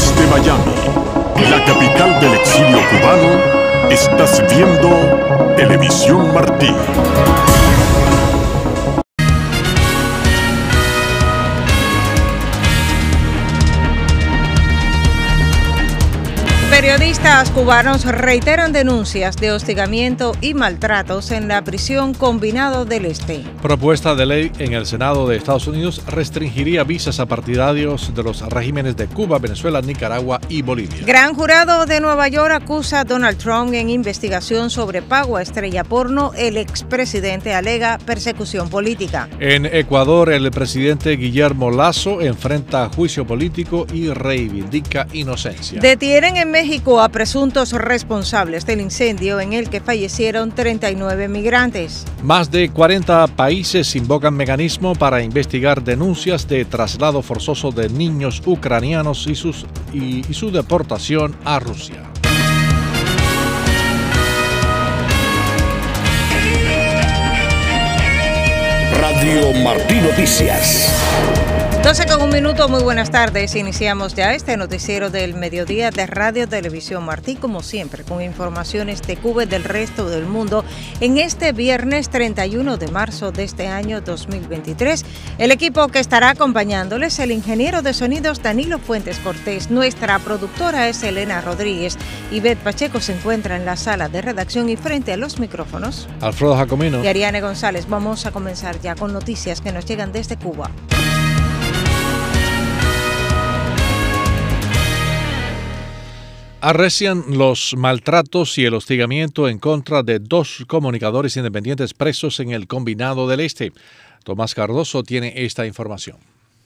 Desde Miami, la capital del exilio cubano, estás viendo Televisión Martí. Periodistas cubanos reiteran denuncias de hostigamiento y maltratos en la prisión combinado del Este. Propuesta de ley en el Senado de Estados Unidos restringiría visas a partidarios de los regímenes de Cuba, Venezuela, Nicaragua y Bolivia. Gran jurado de Nueva York acusa a Donald Trump en investigación sobre pago a estrella porno. El expresidente alega persecución política. En Ecuador, el presidente Guillermo Lazo enfrenta juicio político y reivindica inocencia. Detienen en México a presuntos responsables del incendio en el que fallecieron 39 migrantes. Más de 40 países invocan mecanismo para investigar denuncias de traslado forzoso de niños ucranianos y, su deportación a Rusia. Radio Martí Noticias. 12 con un minuto, muy buenas tardes. Iniciamos ya este noticiero del mediodía de Radio Televisión Martí, como siempre, con informaciones de Cuba y del resto del mundo. En este viernes 31 de marzo de este año 2023, el equipo que estará acompañándoles, el ingeniero de sonidos Danilo Fuentes Cortés, nuestra productora es Elena Rodríguez, y Beth Pacheco se encuentra en la sala de redacción y frente a los micrófonos. Alfredo Jacomino. Y Ariane González, vamos a comenzar ya con noticias que nos llegan desde Cuba. Arrecian los maltratos y el hostigamiento en contra de dos comunicadores independientes presos en el Combinado del Este. Tomás Cardoso tiene esta información.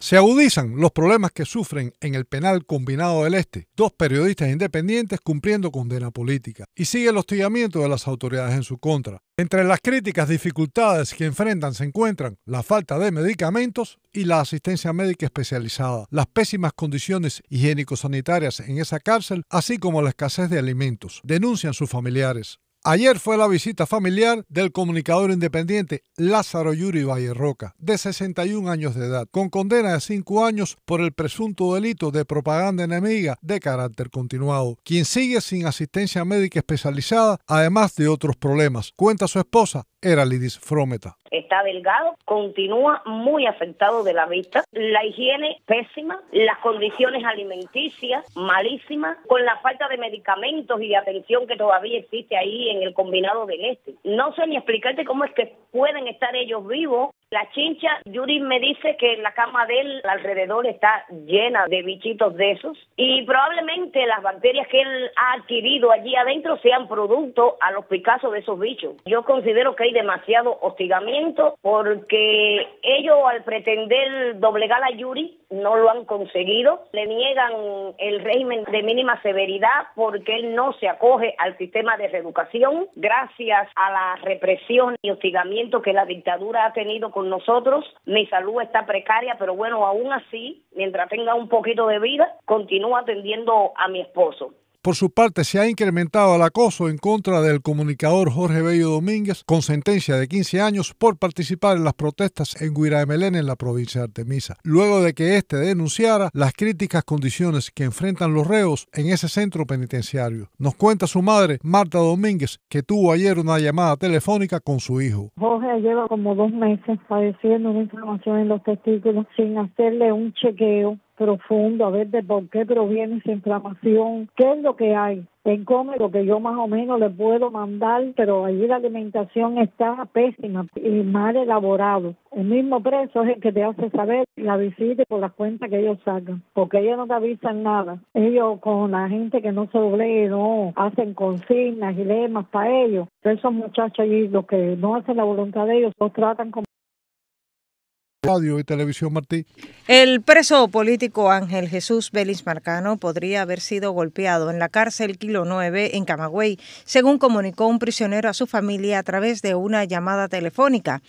Se agudizan los problemas que sufren en el penal combinado del Este dos periodistas independientes cumpliendo condena política y sigue el hostigamiento de las autoridades en su contra. Entre las críticas dificultades que enfrentan se encuentran la falta de medicamentos y la asistencia médica especializada, las pésimas condiciones higiénico-sanitarias en esa cárcel, así como la escasez de alimentos, denuncian sus familiares. Ayer fue la visita familiar del comunicador independiente Lázaro Yuri Valle Roca, de 61 años de edad, con condena de 5 años por el presunto delito de propaganda enemiga de carácter continuado, quien sigue sin asistencia médica especializada, además de otros problemas. Cuenta su esposa, era Lidis Frometa. Está delgado, continúa muy afectado de la vista, la higiene pésima, las condiciones alimenticias malísimas, con la falta de medicamentos y de atención que todavía existe ahí en el combinado del este. No sé ni explicarte cómo es que pueden estar ellos vivos la chincha, Yuri me dice que la cama de él alrededor está llena de bichitos de esos y probablemente las bacterias que él ha adquirido allí adentro sean producto a los picazos de esos bichos. Yo considero que hay demasiado hostigamiento porque ellos al pretender doblegar a Yuri no lo han conseguido, le niegan el régimen de mínima severidad porque él no se acoge al sistema de reeducación gracias a la represión y hostigamiento que la dictadura ha tenido con nosotros. Mi salud está precaria, pero bueno, aún así, mientras tenga un poquito de vida, continúo atendiendo a mi esposo. Por su parte, se ha incrementado el acoso en contra del comunicador Jorge Bello Domínguez, con sentencia de 15 años, por participar en las protestas en Guiramelén, en la provincia de Artemisa. Luego de que éste denunciara las críticas condiciones que enfrentan los reos en ese centro penitenciario. Nos cuenta su madre, Marta Domínguez, que tuvo ayer una llamada telefónica con su hijo. Jorge lleva como dos meses padeciendo una inflamación en los testículos sin hacerle un chequeo profundo, a ver de por qué proviene esa inflamación, qué es lo que hay. En come lo que yo más o menos le puedo mandar, pero allí la alimentación está pésima y mal elaborado. El mismo preso es el que te hace saber la visita por las cuentas que ellos sacan, porque ellos no te avisan nada. Ellos con la gente que no se doble, no hacen consignas y lemas para ellos. esos muchachos allí, los que no hacen la voluntad de ellos, los tratan como Radio y Televisión Martí. El preso político Ángel Jesús Vélez Marcano podría haber sido golpeado en la cárcel Kilo 9 en Camagüey, según comunicó un prisionero a su familia a través de una llamada telefónica.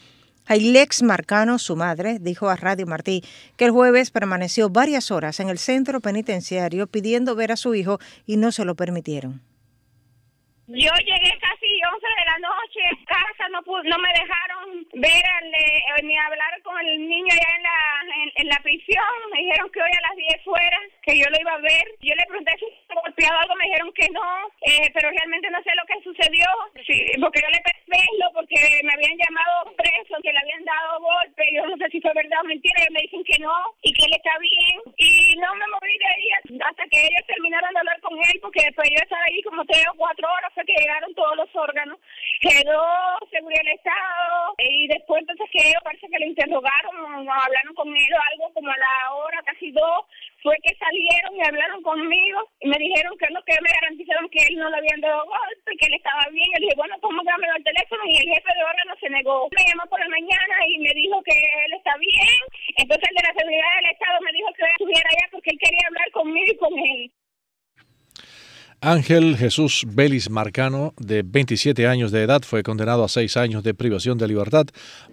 Ailex Marcano, su madre, dijo a Radio Martí que el jueves permaneció varias horas en el centro penitenciario pidiendo ver a su hijo y no se lo permitieron. Yo llegué casi 11 de la noche en casa, no, no me dejaron ver eh, ni hablar con el niño allá en la, en, la prisión. Me dijeron que hoy a las 10 fuera, que yo lo iba a ver. Yo le pregunté si estaba golpeado algo, me dijeron que no, eh, pero realmente no sé lo que sucedió, sí, porque yo le lo, porque me habían llamado preso, que le habían dado golpe, yo no sé si fue verdad o mentira, y me dicen que no, y que él está bien, y no me moví de ahí hasta que ellos terminaron de hablar con él, porque después pues yo estaba ahí como tres o cuatro horas, fue que llegaron todos los órgano quedó seguridad del Estado eh, y después entonces que ellos parece que le interrogaron, o hablaron conmigo algo como a la hora, casi dos, fue que salieron y hablaron conmigo y me dijeron que no, que me garantizaron que él no lo habían dado golpe, que él estaba bien. Yo dije, bueno, ¿cómo dámelo al teléfono? Y el jefe de órgano se negó. Me llamó por la mañana y me dijo que él está bien. Entonces el de la seguridad del Estado me dijo que estuviera allá porque él quería hablar conmigo y con él. Ángel Jesús Belis Marcano, de 27 años de edad, fue condenado a seis años de privación de libertad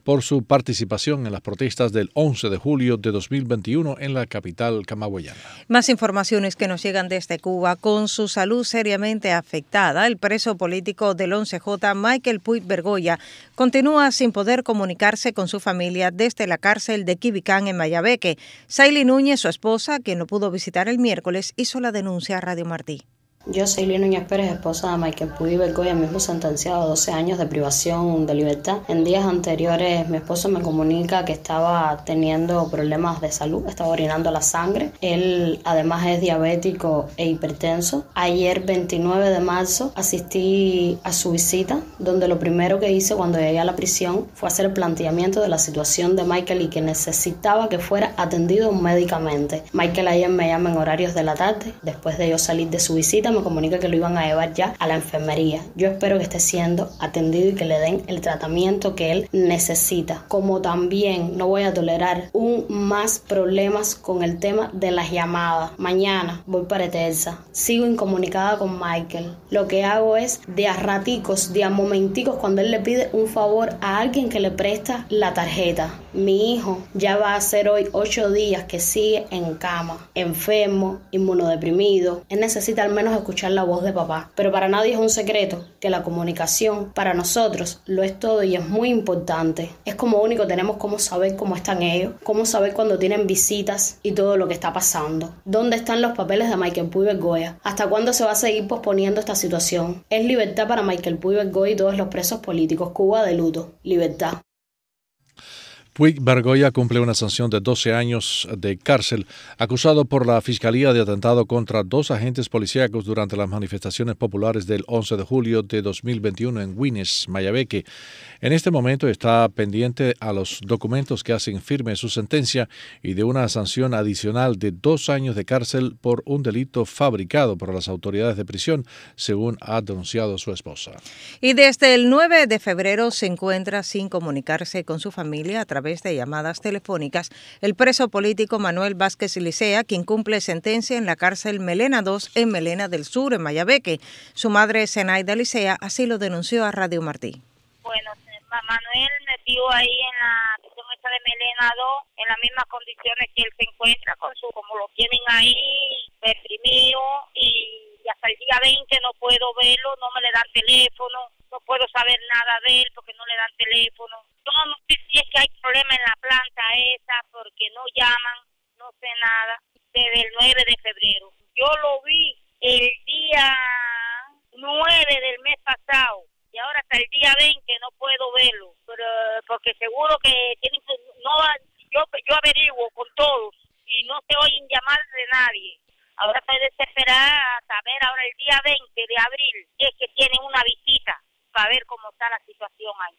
por su participación en las protestas del 11 de julio de 2021 en la capital camagüeyana. Más informaciones que nos llegan desde Cuba. Con su salud seriamente afectada, el preso político del 11J, Michael Puig Bergoya, continúa sin poder comunicarse con su familia desde la cárcel de Quibicán en Mayabeque. Saily Núñez, su esposa, que no pudo visitar el miércoles, hizo la denuncia a Radio Martí. Yo soy Lino Núñez Pérez, esposa de Michael Puy Bergoya, mismo sentenciado a 12 años de privación de libertad. En días anteriores mi esposo me comunica que estaba teniendo problemas de salud, estaba orinando la sangre. Él además es diabético e hipertenso. Ayer 29 de marzo asistí a su visita, donde lo primero que hice cuando llegué a la prisión fue hacer el planteamiento de la situación de Michael y que necesitaba que fuera atendido médicamente. Michael ayer me llama en horarios de la tarde, después de yo salir de su visita me comunica que lo iban a llevar ya a la enfermería. Yo espero que esté siendo atendido y que le den el tratamiento que él necesita. Como también no voy a tolerar un más problemas con el tema de las llamadas. Mañana voy para Etelsa. Sigo incomunicada con Michael. Lo que hago es de a raticos, de a momenticos cuando él le pide un favor a alguien que le presta la tarjeta. Mi hijo ya va a ser hoy ocho días que sigue en cama, enfermo, inmunodeprimido. Él necesita al menos escuchar la voz de papá, pero para nadie es un secreto que la comunicación para nosotros lo es todo y es muy importante. Es como único tenemos cómo saber cómo están ellos, cómo saber cuando tienen visitas y todo lo que está pasando. ¿Dónde están los papeles de Michael Puy Goya? ¿Hasta cuándo se va a seguir posponiendo esta situación? Es libertad para Michael Puy Goya y todos los presos políticos. Cuba de luto. Libertad. Puig Bergoya cumple una sanción de 12 años de cárcel, acusado por la Fiscalía de atentado contra dos agentes policíacos durante las manifestaciones populares del 11 de julio de 2021 en Guinness, Mayabeque. En este momento está pendiente a los documentos que hacen firme su sentencia y de una sanción adicional de dos años de cárcel por un delito fabricado por las autoridades de prisión, según ha denunciado su esposa. Y desde el 9 de febrero se encuentra sin comunicarse con su familia a través través de llamadas telefónicas el preso político Manuel Vázquez Licea, quien cumple sentencia en la cárcel Melena II en Melena del Sur, en Mayabeque. Su madre, de Licea, así lo denunció a Radio Martí. Bueno, Manuel metió ahí en la de Melena 2 en las mismas condiciones que él se encuentra con su, como lo tienen ahí, deprimido y, y hasta el día 20 no puedo verlo, no me le dan teléfono, no puedo saber nada de él porque no le dan teléfono. Yo no sé si es que hay problema en la planta esa porque no llaman, no sé nada, desde el 9 de febrero. Yo lo vi el día 9 del mes pasado y ahora hasta el día 20 no puedo verlo, pero porque seguro que tienen no yo yo averiguo con todos y no se oyen llamar de nadie. Ahora estoy desesperada a saber ahora el día 20 de abril es que tiene una visita para ver cómo está la situación ahí.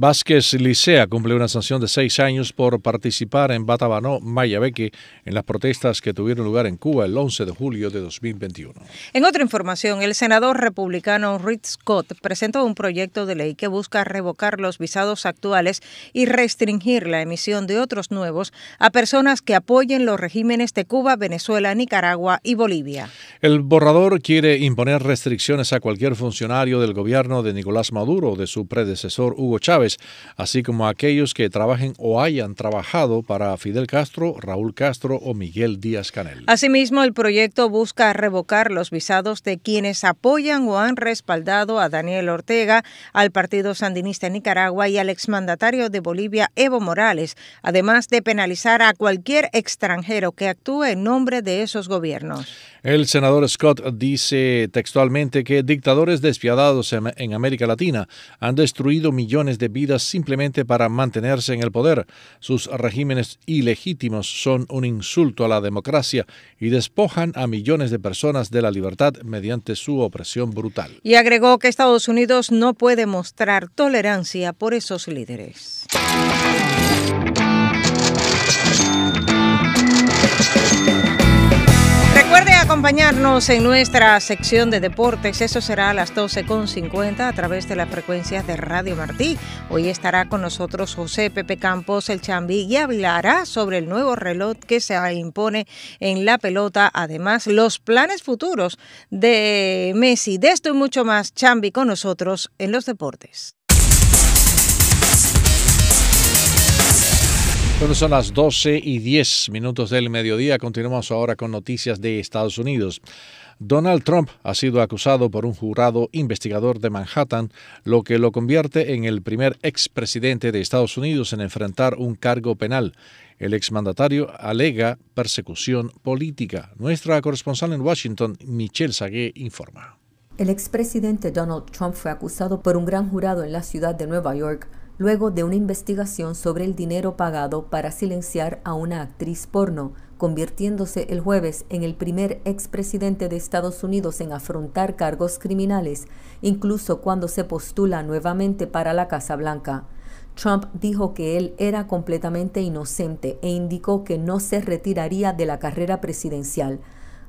Vázquez Licea cumple una sanción de seis años por participar en Batabanó, Mayabeque, en las protestas que tuvieron lugar en Cuba el 11 de julio de 2021. En otra información, el senador republicano Rick Scott presentó un proyecto de ley que busca revocar los visados actuales y restringir la emisión de otros nuevos a personas que apoyen los regímenes de Cuba, Venezuela, Nicaragua y Bolivia. El borrador quiere imponer restricciones a cualquier funcionario del gobierno de Nicolás Maduro o de su predecesor Hugo Chávez pues, así como aquellos que trabajen o hayan trabajado para Fidel Castro, Raúl Castro o Miguel Díaz Canel. Asimismo, el proyecto busca revocar los visados de quienes apoyan o han respaldado a Daniel Ortega, al Partido Sandinista de Nicaragua y al exmandatario de Bolivia, Evo Morales, además de penalizar a cualquier extranjero que actúe en nombre de esos gobiernos. El senador Scott dice textualmente que dictadores despiadados en, en América Latina han destruido millones de simplemente para mantenerse en el poder. Sus regímenes ilegítimos son un insulto a la democracia y despojan a millones de personas de la libertad mediante su opresión brutal. Y agregó que Estados Unidos no puede mostrar tolerancia por esos líderes. Recuerde acompañarnos en nuestra sección de deportes. Eso será a las 12.50 a través de las frecuencias de Radio Martí. Hoy estará con nosotros José Pepe Campos, el Chambi, y hablará sobre el nuevo reloj que se impone en la pelota. Además, los planes futuros de Messi. De esto y mucho más, Chambi, con nosotros en los deportes. son las 12 y 10 minutos del mediodía. Continuamos ahora con noticias de Estados Unidos. Donald Trump ha sido acusado por un jurado investigador de Manhattan, lo que lo convierte en el primer expresidente de Estados Unidos en enfrentar un cargo penal. El exmandatario alega persecución política. Nuestra corresponsal en Washington, Michelle Sagué, informa. El expresidente Donald Trump fue acusado por un gran jurado en la ciudad de Nueva York luego de una investigación sobre el dinero pagado para silenciar a una actriz porno, convirtiéndose el jueves en el primer ex presidente de Estados Unidos en afrontar cargos criminales, incluso cuando se postula nuevamente para la Casa Blanca. Trump dijo que él era completamente inocente e indicó que no se retiraría de la carrera presidencial.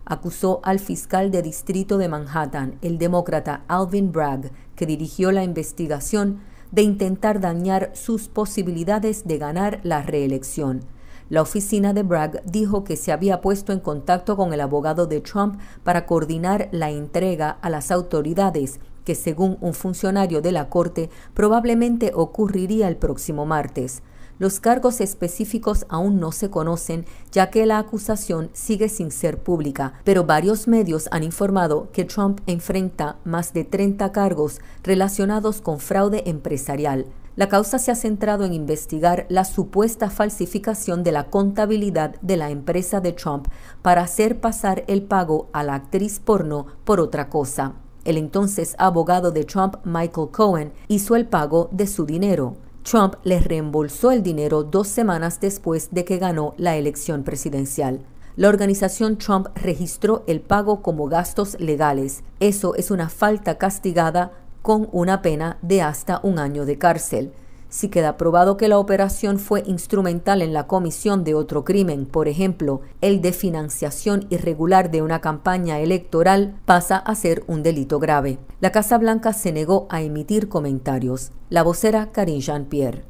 Acusó al fiscal de distrito de Manhattan, el demócrata Alvin Bragg, que dirigió la investigación, de intentar dañar sus posibilidades de ganar la reelección. La oficina de Bragg dijo que se había puesto en contacto con el abogado de Trump para coordinar la entrega a las autoridades, que según un funcionario de la Corte probablemente ocurriría el próximo martes. Los cargos específicos aún no se conocen, ya que la acusación sigue sin ser pública, pero varios medios han informado que Trump enfrenta más de 30 cargos relacionados con fraude empresarial. La causa se ha centrado en investigar la supuesta falsificación de la contabilidad de la empresa de Trump para hacer pasar el pago a la actriz porno por otra cosa. El entonces abogado de Trump, Michael Cohen, hizo el pago de su dinero. Trump les reembolsó el dinero dos semanas después de que ganó la elección presidencial. La organización Trump registró el pago como gastos legales. Eso es una falta castigada con una pena de hasta un año de cárcel. Si queda probado que la operación fue instrumental en la comisión de otro crimen, por ejemplo, el de financiación irregular de una campaña electoral, pasa a ser un delito grave. La Casa Blanca se negó a emitir comentarios. La vocera Karine Jean-Pierre.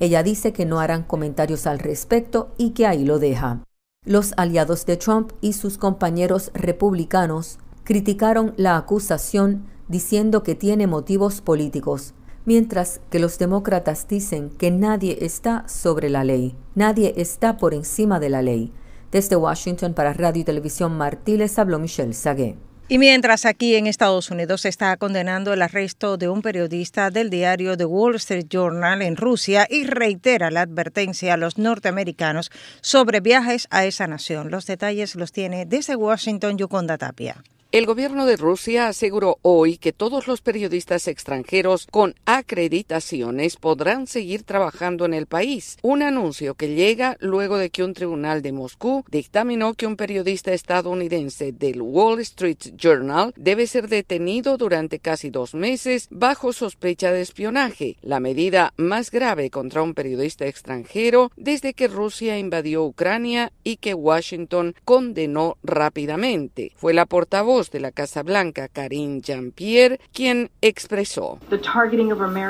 Ella dice que no harán comentarios al respecto y que ahí lo deja. Los aliados de Trump y sus compañeros republicanos criticaron la acusación diciendo que tiene motivos políticos mientras que los demócratas dicen que nadie está sobre la ley, nadie está por encima de la ley. Desde Washington para Radio y Televisión Martí les habló Michelle Sagué. Y mientras aquí en Estados Unidos se está condenando el arresto de un periodista del diario The Wall Street Journal en Rusia y reitera la advertencia a los norteamericanos sobre viajes a esa nación. Los detalles los tiene desde Washington Yuconda Tapia. El gobierno de Rusia aseguró hoy que todos los periodistas extranjeros con acreditaciones podrán seguir trabajando en el país, un anuncio que llega luego de que un tribunal de Moscú dictaminó que un periodista estadounidense del Wall Street Journal debe ser detenido durante casi dos meses bajo sospecha de espionaje, la medida más grave contra un periodista extranjero desde que Rusia invadió Ucrania y que Washington condenó rápidamente. Fue la portavoz de la Casa Blanca, Karine Jean-Pierre, quien expresó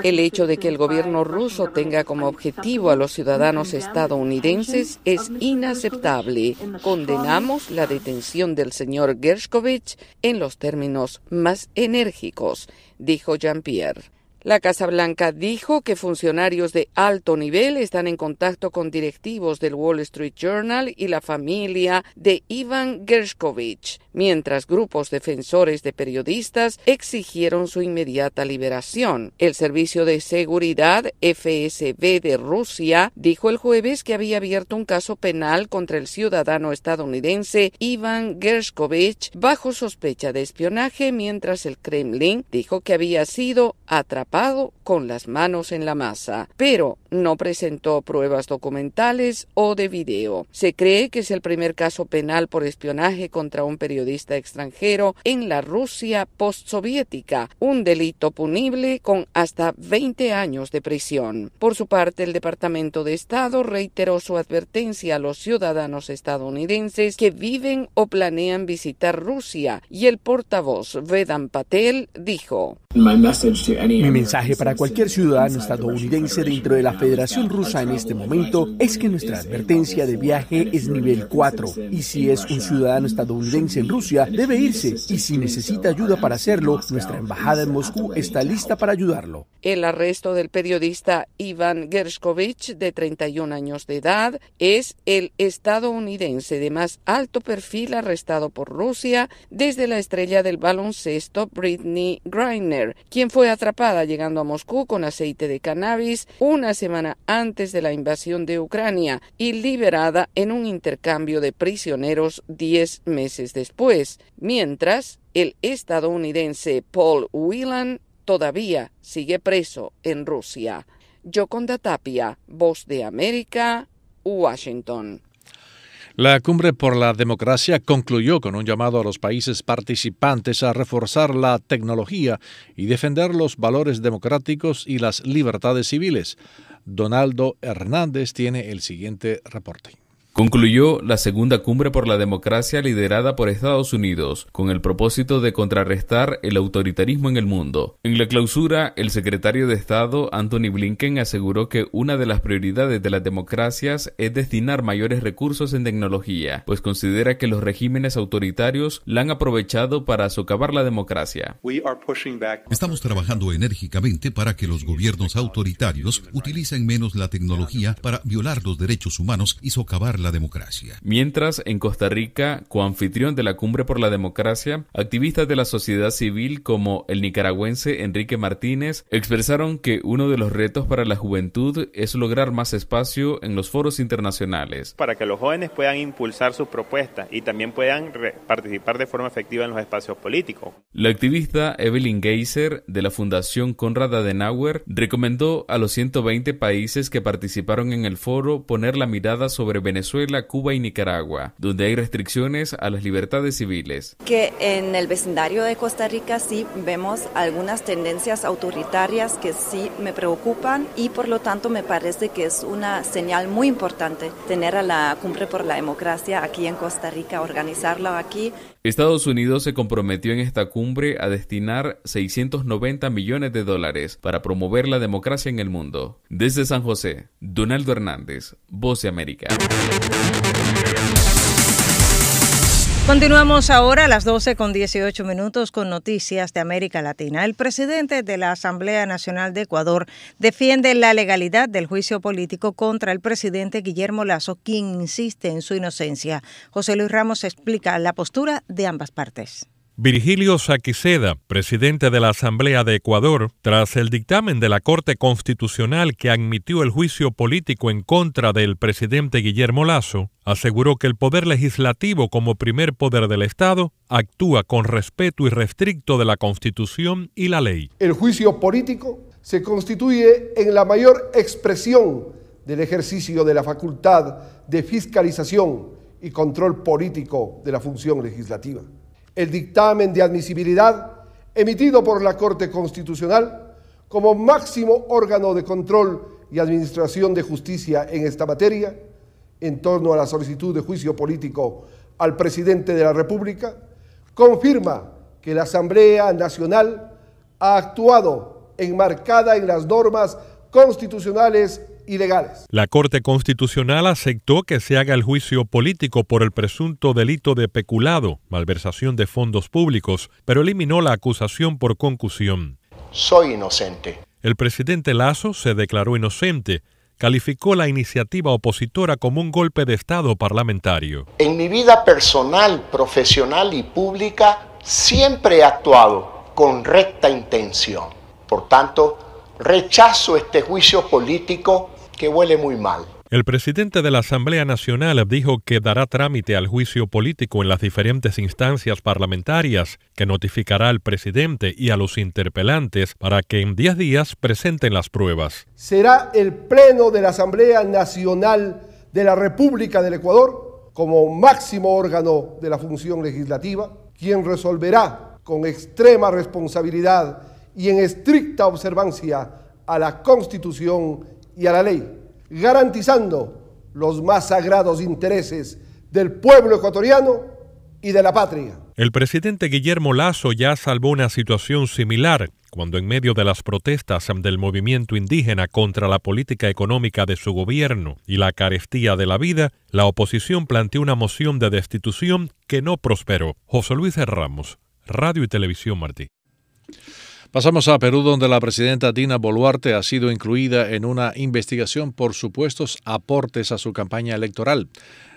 el hecho de que el gobierno ruso tenga como objetivo a los ciudadanos estadounidenses es inaceptable. Condenamos la detención del señor Gershkovich en los términos más enérgicos, dijo Jean-Pierre. La Casa Blanca dijo que funcionarios de alto nivel están en contacto con directivos del Wall Street Journal y la familia de Ivan Gershkovich mientras grupos defensores de periodistas exigieron su inmediata liberación. El Servicio de Seguridad FSB de Rusia dijo el jueves que había abierto un caso penal contra el ciudadano estadounidense Ivan Gershkovich bajo sospecha de espionaje, mientras el Kremlin dijo que había sido atrapado con las manos en la masa, pero no presentó pruebas documentales o de video. Se cree que es el primer caso penal por espionaje contra un periodista periodista extranjero en la Rusia postsoviética, un delito punible con hasta 20 años de prisión. Por su parte, el Departamento de Estado reiteró su advertencia a los ciudadanos estadounidenses que viven o planean visitar Rusia y el portavoz Vedan Patel dijo. Mi mensaje para cualquier ciudadano estadounidense dentro de la Federación Rusa en este momento es que nuestra advertencia de viaje es nivel 4 y si es un ciudadano estadounidense en Rusia debe irse y si necesita ayuda para hacerlo, nuestra embajada en Moscú está lista para ayudarlo. El arresto del periodista Ivan Gershkovich, de 31 años de edad, es el estadounidense de más alto perfil arrestado por Rusia desde la estrella del baloncesto Britney Griner, quien fue atrapada llegando a Moscú con aceite de cannabis una semana antes de la invasión de Ucrania y liberada en un intercambio de prisioneros 10 meses después. Pues, mientras el estadounidense Paul Whelan todavía sigue preso en Rusia. con Tapia, Voz de América, Washington. La cumbre por la democracia concluyó con un llamado a los países participantes a reforzar la tecnología y defender los valores democráticos y las libertades civiles. Donaldo Hernández tiene el siguiente reporte. Concluyó la segunda cumbre por la democracia liderada por Estados Unidos, con el propósito de contrarrestar el autoritarismo en el mundo. En la clausura, el secretario de Estado, Anthony Blinken, aseguró que una de las prioridades de las democracias es destinar mayores recursos en tecnología, pues considera que los regímenes autoritarios la han aprovechado para socavar la democracia. Estamos trabajando enérgicamente para que los gobiernos autoritarios utilicen menos la tecnología para violar los derechos humanos y socavar la democracia. Mientras, en Costa Rica, coanfitrión de la Cumbre por la Democracia, activistas de la sociedad civil como el nicaragüense Enrique Martínez expresaron que uno de los retos para la juventud es lograr más espacio en los foros internacionales. Para que los jóvenes puedan impulsar sus propuestas y también puedan participar de forma efectiva en los espacios políticos. La activista Evelyn Geiser de la Fundación Conrad Adenauer recomendó a los 120 países que participaron en el foro poner la mirada sobre Venezuela Venezuela, Cuba y Nicaragua, donde hay restricciones a las libertades civiles. Que en el vecindario de Costa Rica sí vemos algunas tendencias autoritarias que sí me preocupan y por lo tanto me parece que es una señal muy importante tener a la Cumbre por la Democracia aquí en Costa Rica, organizarla aquí. Estados Unidos se comprometió en esta cumbre a destinar 690 millones de dólares para promover la democracia en el mundo. Desde San José, Donaldo Hernández, Voz de América. Continuamos ahora a las 12 con 18 minutos con noticias de América Latina. El presidente de la Asamblea Nacional de Ecuador defiende la legalidad del juicio político contra el presidente Guillermo Lazo, quien insiste en su inocencia. José Luis Ramos explica la postura de ambas partes. Virgilio Saquiceda, presidente de la Asamblea de Ecuador, tras el dictamen de la Corte Constitucional que admitió el juicio político en contra del presidente Guillermo Lazo, aseguró que el poder legislativo como primer poder del Estado actúa con respeto y restricto de la Constitución y la ley. El juicio político se constituye en la mayor expresión del ejercicio de la facultad de fiscalización y control político de la función legislativa el dictamen de admisibilidad emitido por la Corte Constitucional como máximo órgano de control y administración de justicia en esta materia, en torno a la solicitud de juicio político al presidente de la República, confirma que la Asamblea Nacional ha actuado enmarcada en las normas constitucionales la Corte Constitucional aceptó que se haga el juicio político por el presunto delito de peculado, malversación de fondos públicos, pero eliminó la acusación por concusión. Soy inocente. El presidente Lazo se declaró inocente calificó la iniciativa opositora como un golpe de Estado parlamentario. En mi vida personal, profesional y pública siempre he actuado con recta intención. Por tanto, rechazo este juicio político que huele muy mal. El presidente de la Asamblea Nacional dijo que dará trámite al juicio político en las diferentes instancias parlamentarias, que notificará al presidente y a los interpelantes para que en 10 días presenten las pruebas. Será el Pleno de la Asamblea Nacional de la República del Ecuador, como máximo órgano de la función legislativa, quien resolverá con extrema responsabilidad y en estricta observancia a la Constitución y a la ley, garantizando los más sagrados intereses del pueblo ecuatoriano y de la patria. El presidente Guillermo Lazo ya salvó una situación similar cuando en medio de las protestas del movimiento indígena contra la política económica de su gobierno y la carestía de la vida, la oposición planteó una moción de destitución que no prosperó. José Luis Ramos, Radio y Televisión Martí. Pasamos a Perú, donde la presidenta Dina Boluarte ha sido incluida en una investigación por supuestos aportes a su campaña electoral.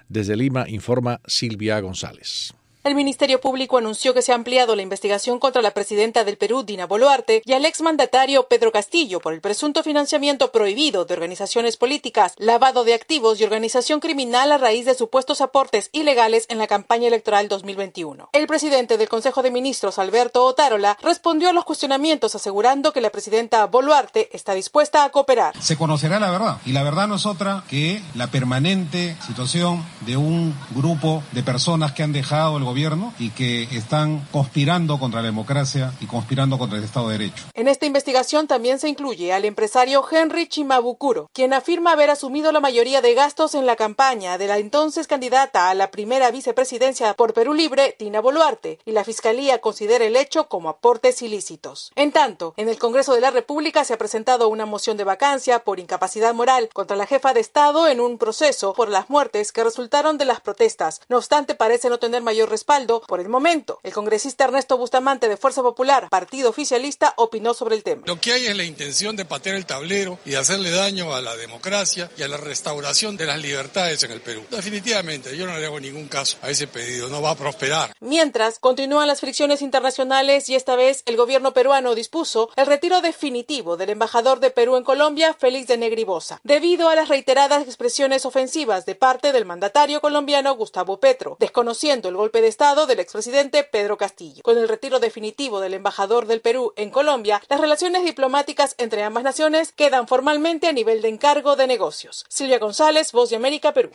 Desde Lima informa Silvia González. El Ministerio Público anunció que se ha ampliado la investigación contra la presidenta del Perú, Dina Boluarte, y al exmandatario Pedro Castillo por el presunto financiamiento prohibido de organizaciones políticas, lavado de activos y organización criminal a raíz de supuestos aportes ilegales en la campaña electoral 2021. El presidente del Consejo de Ministros, Alberto Otárola, respondió a los cuestionamientos asegurando que la presidenta Boluarte está dispuesta a cooperar. Se conocerá la verdad, y la verdad no es otra que la permanente situación de un grupo de personas que han dejado el gobierno gobierno y que están conspirando contra la democracia y conspirando contra el Estado de Derecho. En esta investigación también se incluye al empresario Henry Chimabukuro, quien afirma haber asumido la mayoría de gastos en la campaña de la entonces candidata a la primera vicepresidencia por Perú Libre, Tina Boluarte, y la Fiscalía considera el hecho como aportes ilícitos. En tanto, en el Congreso de la República se ha presentado una moción de vacancia por incapacidad moral contra la jefa de Estado en un proceso por las muertes que resultaron de las protestas. No obstante, parece no tener mayor respuesta respaldo por el momento. El congresista Ernesto Bustamante de Fuerza Popular, partido oficialista, opinó sobre el tema. Lo que hay es la intención de patear el tablero y de hacerle daño a la democracia y a la restauración de las libertades en el Perú. Definitivamente, yo no le hago ningún caso a ese pedido, no va a prosperar. Mientras, continúan las fricciones internacionales y esta vez el gobierno peruano dispuso el retiro definitivo del embajador de Perú en Colombia, Félix de Negribosa, debido a las reiteradas expresiones ofensivas de parte del mandatario colombiano Gustavo Petro, desconociendo el golpe de Estado del expresidente Pedro Castillo. Con el retiro definitivo del embajador del Perú en Colombia, las relaciones diplomáticas entre ambas naciones quedan formalmente a nivel de encargo de negocios. Silvia González, Voz de América, Perú.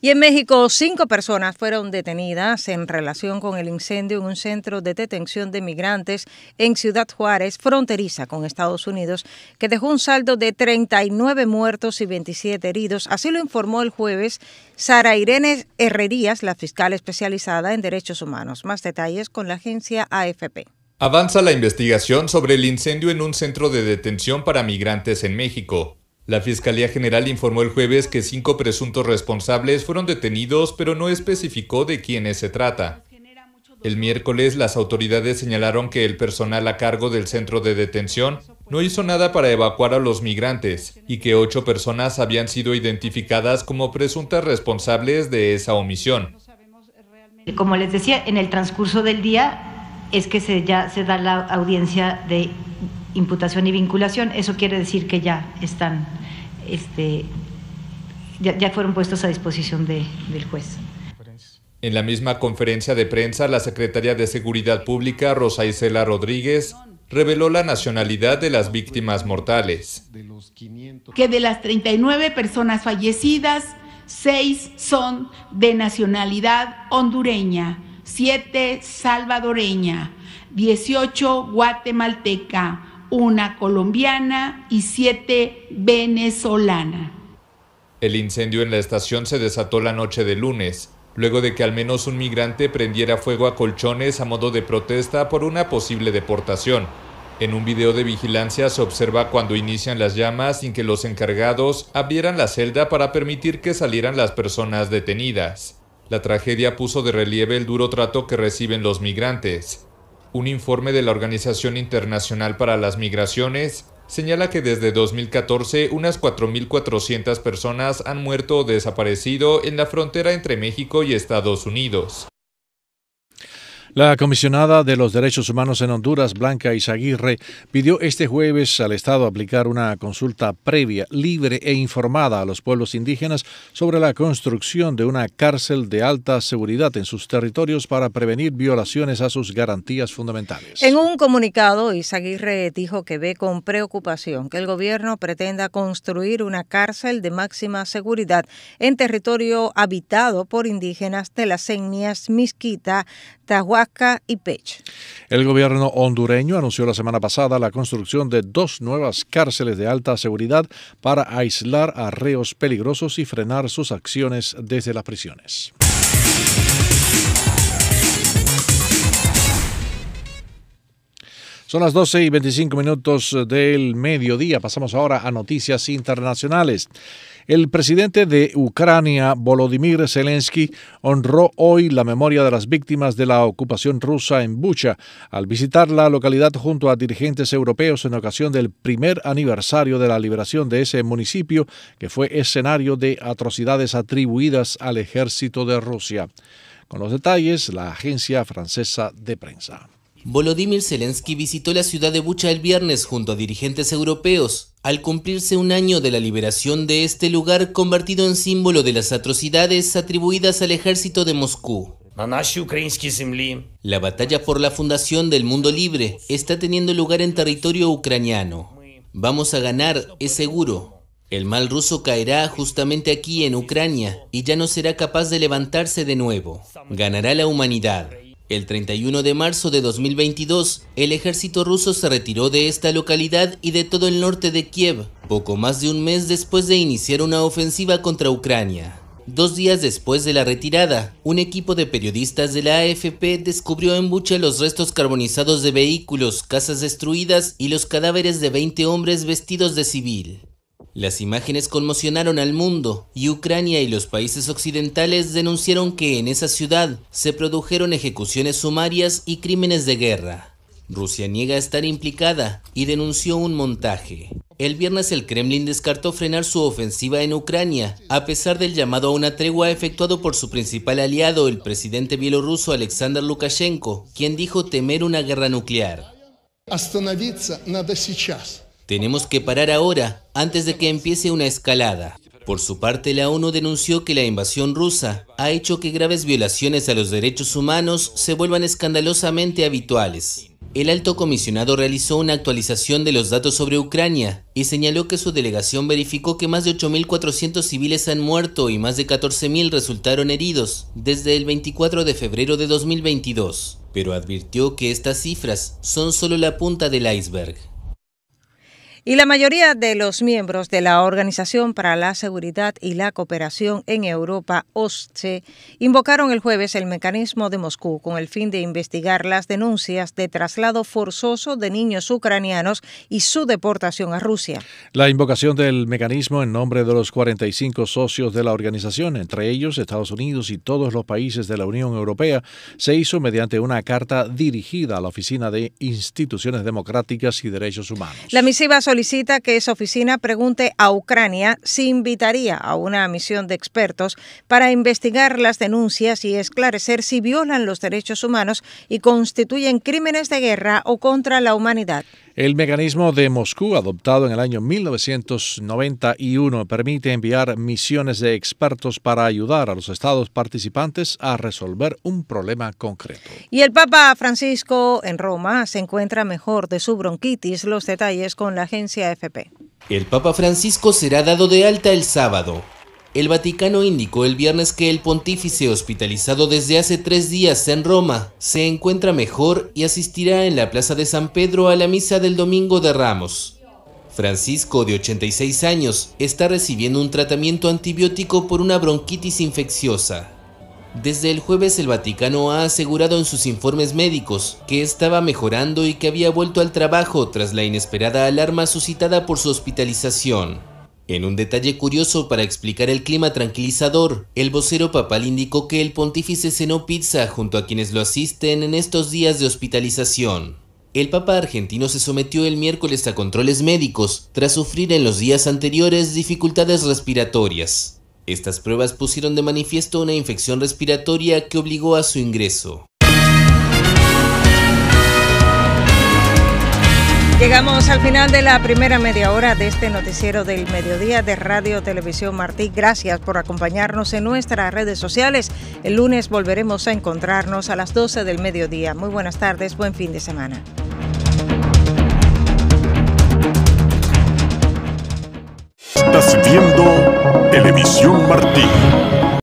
Y en México, cinco personas fueron detenidas en relación con el incendio en un centro de detención de migrantes en Ciudad Juárez, fronteriza con Estados Unidos, que dejó un saldo de 39 muertos y 27 heridos. Así lo informó el jueves Sara Irene Herrerías, la fiscal especializada en derechos humanos. Más detalles con la agencia AFP. Avanza la investigación sobre el incendio en un centro de detención para migrantes en México. La Fiscalía General informó el jueves que cinco presuntos responsables fueron detenidos, pero no especificó de quiénes se trata. El miércoles las autoridades señalaron que el personal a cargo del centro de detención no hizo nada para evacuar a los migrantes y que ocho personas habían sido identificadas como presuntas responsables de esa omisión. Como les decía, en el transcurso del día es que se, ya se da la audiencia de imputación y vinculación. Eso quiere decir que ya están, este, ya, fueron puestos a disposición del juez. En la misma conferencia de prensa, la secretaria de Seguridad Pública, Rosa Isela Rodríguez, reveló la nacionalidad de las víctimas mortales. Que de las 39 personas fallecidas, 6 son de nacionalidad hondureña, 7 salvadoreña, 18 guatemalteca, una colombiana y siete venezolana El incendio en la estación se desató la noche de lunes, luego de que al menos un migrante prendiera fuego a colchones a modo de protesta por una posible deportación. En un video de vigilancia se observa cuando inician las llamas sin que los encargados abrieran la celda para permitir que salieran las personas detenidas. La tragedia puso de relieve el duro trato que reciben los migrantes. Un informe de la Organización Internacional para las Migraciones señala que desde 2014 unas 4.400 personas han muerto o desaparecido en la frontera entre México y Estados Unidos. La comisionada de los Derechos Humanos en Honduras, Blanca Izaguirre, pidió este jueves al Estado aplicar una consulta previa, libre e informada a los pueblos indígenas sobre la construcción de una cárcel de alta seguridad en sus territorios para prevenir violaciones a sus garantías fundamentales. En un comunicado, Izaguirre dijo que ve con preocupación que el gobierno pretenda construir una cárcel de máxima seguridad en territorio habitado por indígenas de las etnias Misquita, Tahuac, el gobierno hondureño anunció la semana pasada la construcción de dos nuevas cárceles de alta seguridad para aislar a reos peligrosos y frenar sus acciones desde las prisiones. Son las 12 y 25 minutos del mediodía. Pasamos ahora a noticias internacionales. El presidente de Ucrania, Volodymyr Zelensky, honró hoy la memoria de las víctimas de la ocupación rusa en Bucha al visitar la localidad junto a dirigentes europeos en ocasión del primer aniversario de la liberación de ese municipio que fue escenario de atrocidades atribuidas al ejército de Rusia. Con los detalles, la agencia francesa de prensa. Volodymyr Zelensky visitó la ciudad de Bucha el viernes junto a dirigentes europeos, al cumplirse un año de la liberación de este lugar convertido en símbolo de las atrocidades atribuidas al ejército de Moscú. La batalla por la fundación del mundo libre está teniendo lugar en territorio ucraniano. Vamos a ganar, es seguro. El mal ruso caerá justamente aquí en Ucrania y ya no será capaz de levantarse de nuevo. Ganará la humanidad. El 31 de marzo de 2022, el ejército ruso se retiró de esta localidad y de todo el norte de Kiev, poco más de un mes después de iniciar una ofensiva contra Ucrania. Dos días después de la retirada, un equipo de periodistas de la AFP descubrió en Bucha los restos carbonizados de vehículos, casas destruidas y los cadáveres de 20 hombres vestidos de civil. Las imágenes conmocionaron al mundo y Ucrania y los países occidentales denunciaron que en esa ciudad se produjeron ejecuciones sumarias y crímenes de guerra. Rusia niega estar implicada y denunció un montaje. El viernes el Kremlin descartó frenar su ofensiva en Ucrania, a pesar del llamado a una tregua efectuado por su principal aliado, el presidente bielorruso Alexander Lukashenko, quien dijo temer una guerra nuclear. Tenemos que parar ahora, antes de que empiece una escalada. Por su parte, la ONU denunció que la invasión rusa ha hecho que graves violaciones a los derechos humanos se vuelvan escandalosamente habituales. El alto comisionado realizó una actualización de los datos sobre Ucrania y señaló que su delegación verificó que más de 8.400 civiles han muerto y más de 14.000 resultaron heridos desde el 24 de febrero de 2022, pero advirtió que estas cifras son solo la punta del iceberg y la mayoría de los miembros de la Organización para la Seguridad y la Cooperación en Europa, OSCE, invocaron el jueves el mecanismo de Moscú con el fin de investigar las denuncias de traslado forzoso de niños ucranianos y su deportación a Rusia. La invocación del mecanismo en nombre de los 45 socios de la organización, entre ellos Estados Unidos y todos los países de la Unión Europea, se hizo mediante una carta dirigida a la Oficina de Instituciones Democráticas y Derechos Humanos. La misiva solicita que esa oficina pregunte a Ucrania si invitaría a una misión de expertos para investigar las denuncias y esclarecer si violan los derechos humanos y constituyen crímenes de guerra o contra la humanidad. El mecanismo de Moscú, adoptado en el año 1991, permite enviar misiones de expertos para ayudar a los estados participantes a resolver un problema concreto. Y el Papa Francisco en Roma se encuentra mejor de su bronquitis. Los detalles con la agencia FP. El Papa Francisco será dado de alta el sábado. El Vaticano indicó el viernes que el pontífice hospitalizado desde hace tres días en Roma se encuentra mejor y asistirá en la Plaza de San Pedro a la misa del Domingo de Ramos. Francisco, de 86 años, está recibiendo un tratamiento antibiótico por una bronquitis infecciosa. Desde el jueves el Vaticano ha asegurado en sus informes médicos que estaba mejorando y que había vuelto al trabajo tras la inesperada alarma suscitada por su hospitalización. En un detalle curioso para explicar el clima tranquilizador, el vocero papal indicó que el pontífice cenó pizza junto a quienes lo asisten en estos días de hospitalización. El papa argentino se sometió el miércoles a controles médicos tras sufrir en los días anteriores dificultades respiratorias. Estas pruebas pusieron de manifiesto una infección respiratoria que obligó a su ingreso. Llegamos al final de la primera media hora de este noticiero del mediodía de Radio Televisión Martí. Gracias por acompañarnos en nuestras redes sociales. El lunes volveremos a encontrarnos a las 12 del mediodía. Muy buenas tardes, buen fin de semana. Estás viendo Televisión Martí.